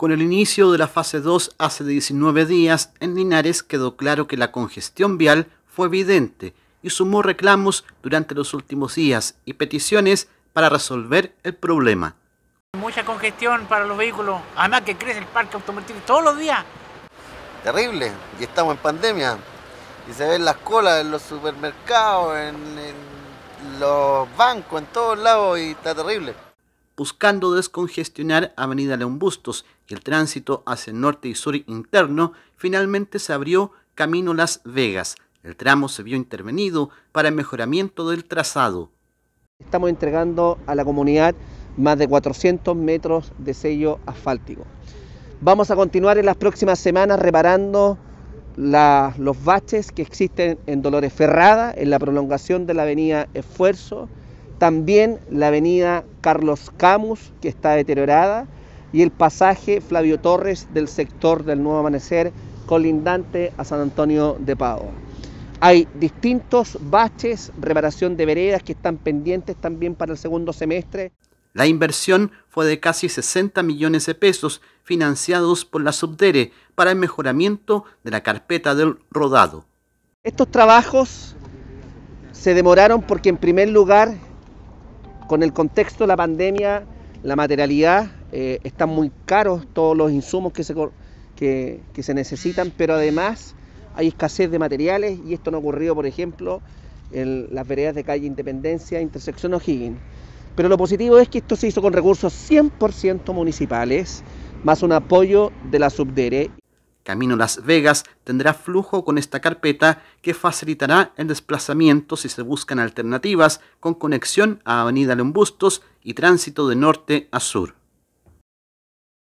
Con el inicio de la fase 2 hace 19 días, en Linares quedó claro que la congestión vial fue evidente y sumó reclamos durante los últimos días y peticiones para resolver el problema. Mucha congestión para los vehículos, además que crece el parque automotriz todos los días. Terrible, y estamos en pandemia, y se ven las colas en los supermercados, en, en los bancos, en todos lados, y está terrible buscando descongestionar Avenida León y el tránsito hacia el norte y sur interno, finalmente se abrió camino Las Vegas. El tramo se vio intervenido para el mejoramiento del trazado. Estamos entregando a la comunidad más de 400 metros de sello asfáltico. Vamos a continuar en las próximas semanas reparando los baches que existen en Dolores Ferrada, en la prolongación de la avenida Esfuerzo, también la avenida Carlos Camus, que está deteriorada, y el pasaje Flavio Torres del sector del Nuevo Amanecer, colindante a San Antonio de Padua. Hay distintos baches, reparación de veredas que están pendientes también para el segundo semestre. La inversión fue de casi 60 millones de pesos financiados por la Subdere para el mejoramiento de la carpeta del rodado. Estos trabajos se demoraron porque en primer lugar con el contexto de la pandemia, la materialidad, eh, están muy caros todos los insumos que se, que, que se necesitan, pero además hay escasez de materiales y esto no ha ocurrido, por ejemplo, en las veredas de calle Independencia, intersección O'Higgins. Pero lo positivo es que esto se hizo con recursos 100% municipales, más un apoyo de la Subdere Camino Las Vegas tendrá flujo con esta carpeta que facilitará el desplazamiento si se buscan alternativas con conexión a Avenida Lombustos y tránsito de norte a sur.